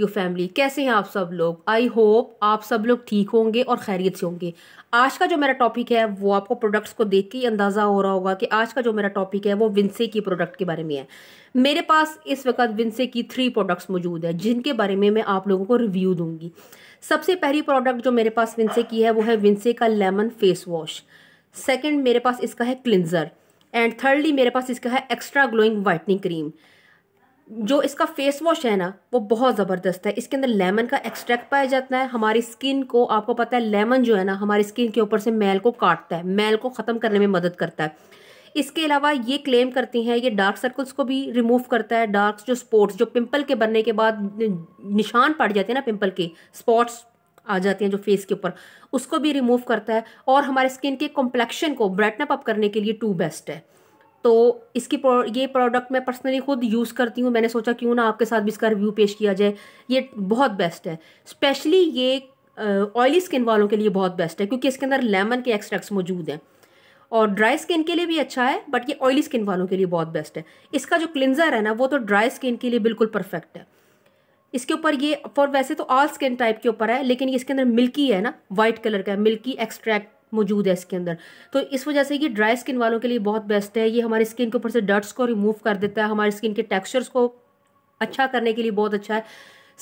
you family कैसे हैं आप सब लोग आई होप आप सब लोग ठीक होंगे और खैरियत से होंगे आज का जो मेरा टॉपिक है वो आपको प्रोडक्ट्स को देख के ही अंदाज़ा हो रहा होगा कि आज का जो मेरा टॉपिक है वो विंसे की प्रोडक्ट के बारे में है मेरे पास इस वक्त विंसे की थ्री प्रोडक्ट्स मौजूद है जिनके बारे में मैं आप लोगों को रिव्यू दूंगी सबसे पहली प्रोडक्ट जो मेरे पास विंसे की है वो है विंसे का लेमन फेस वॉश सेकेंड मेरे पास इसका है क्लिनजर एंड थर्डली मेरे पास इसका है एक्स्ट्रा ग्लोइंग वाइटनिंग क्रीम जो इसका फेस वॉश है ना वो बहुत ज़बरदस्त है इसके अंदर लेमन का एक्सट्रैक्ट पाया जाता है हमारी स्किन को आपको पता है लेमन जो है ना हमारी स्किन के ऊपर से मैल को काटता है मैल को ख़त्म करने में मदद करता है इसके अलावा ये क्लेम करती हैं ये डार्क सर्कल्स को भी रिमूव करता है डार्क जो स्पॉट्स जो पिंपल के बनने के बाद निशान पड़ जाते हैं ना पिंपल के स्पॉट्स आ जाते हैं जो फेस के ऊपर उसको भी रिमूव करता है और हमारे स्किन के कॉम्प्लेक्शन को ब्राइटनअप अप करने के लिए टू बेस्ट है तो इसकी प्रो, ये प्रोडक्ट मैं पर्सनली खुद यूज़ करती हूँ मैंने सोचा क्यों ना आपके साथ भी इसका रिव्यू पेश किया जाए ये बहुत बेस्ट है स्पेशली ये ऑयली स्किन वालों के लिए बहुत बेस्ट है क्योंकि इसके अंदर लेमन के एक्सट्रैक्ट्स मौजूद हैं और ड्राई स्किन के लिए भी अच्छा है बट ये ऑयली स्किन वालों के लिए बहुत बेस्ट है इसका जो क्लिनजर है ना वो तो ड्राई स्किन के लिए बिल्कुल परफेक्ट है इसके ऊपर ये फॉर वैसे तो ऑल स्किन टाइप के ऊपर है लेकिन इसके अंदर मिल्की है ना वाइट कलर का मिल्की एक्सट्रैक्ट मौजूद है इसके अंदर तो इस वजह से ये ड्राई स्किन वालों के लिए बहुत बेस्ट है ये हमारी स्किन के ऊपर से डट्स को रिमूव कर देता है हमारी स्किन के टेक्स्चर्स को अच्छा करने के लिए बहुत अच्छा है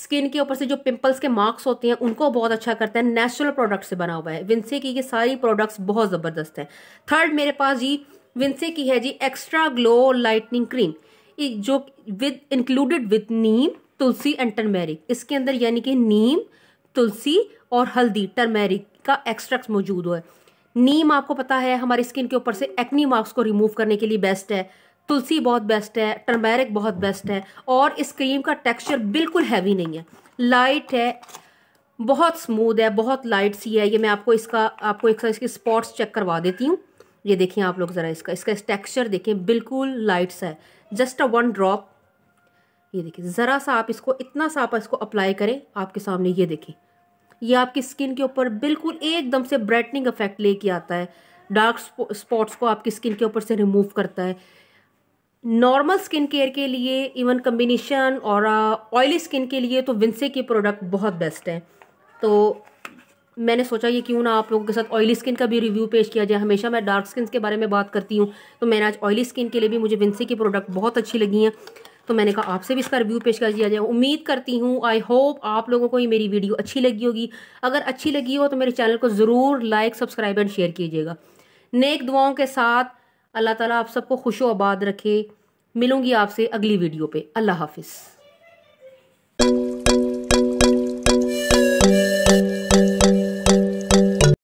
स्किन के ऊपर से जो पिंपल्स के मार्क्स होते हैं उनको बहुत अच्छा करता है नेचुरल प्रोडक्ट से बना हुआ है विंसे की ये सारी प्रोडक्ट्स बहुत ज़बरदस्त हैं थर्ड मेरे पास जी विंसे की है जी एक्स्ट्रा ग्लो लाइटनिंग क्रीम जो with included with neem tulsi and turmeric इसके अंदर यानी कि नीम तुलसी और हल्दी टर्मेरिक का एक्सट्रैक्ट मौजूद हो नीम आपको पता है हमारी स्किन के ऊपर से एक्नी मार्क्स को रिमूव करने के लिए बेस्ट है तुलसी बहुत बेस्ट है टर्मेरिक बहुत बेस्ट है और इस क्रीम का टेक्सचर बिल्कुल हैवी नहीं है लाइट है बहुत स्मूद है बहुत लाइट सी है ये मैं आपको इसका आपको एक इसकी स्पॉट्स चेक करवा देती हूँ ये देखिए आप लोग ज़रा इसका इसका टेक्स्चर देखें बिल्कुल लाइट सा है जस्ट अ वन ड्रॉप ये देखिए ज़रा सा आप इसको इतना सा आप इसको अप्लाई करें आपके सामने ये देखें ये आपकी स्किन के ऊपर बिल्कुल एकदम से ब्राइटनिंग इफेक्ट लेके आता है डार्क स्पॉट्स को आपकी स्किन के ऊपर से रिमूव करता है नॉर्मल स्किन केयर के लिए इवन कम्बिनेशन और ऑयली uh, स्किन के लिए तो विंसे के प्रोडक्ट बहुत बेस्ट हैं तो मैंने सोचा ये क्यों ना आप लोगों के साथ ऑयली स्किन का भी रिव्यू पेश किया जाए हमेशा मैं डार्क स्किन के बारे में बात करती हूँ तो मैंने आज ऑयली स्किन के लिए भी मुझे विंसे की प्रोडक्ट बहुत अच्छी लगी हैं तो मैंने कहा आपसे भी इसका रिव्यू पेश कर दिया जाए उम्मीद करती हूँ आई होप आप लोगों को ये मेरी वीडियो अच्छी लगी होगी अगर अच्छी लगी हो तो मेरे चैनल को ज़रूर लाइक सब्सक्राइब एंड शेयर कीजिएगा नेक दुआओं के साथ अल्लाह ताला आप सबको खुश आबाद रखे मिलूंगी आपसे अगली वीडियो पे अल्लाह हाफिज़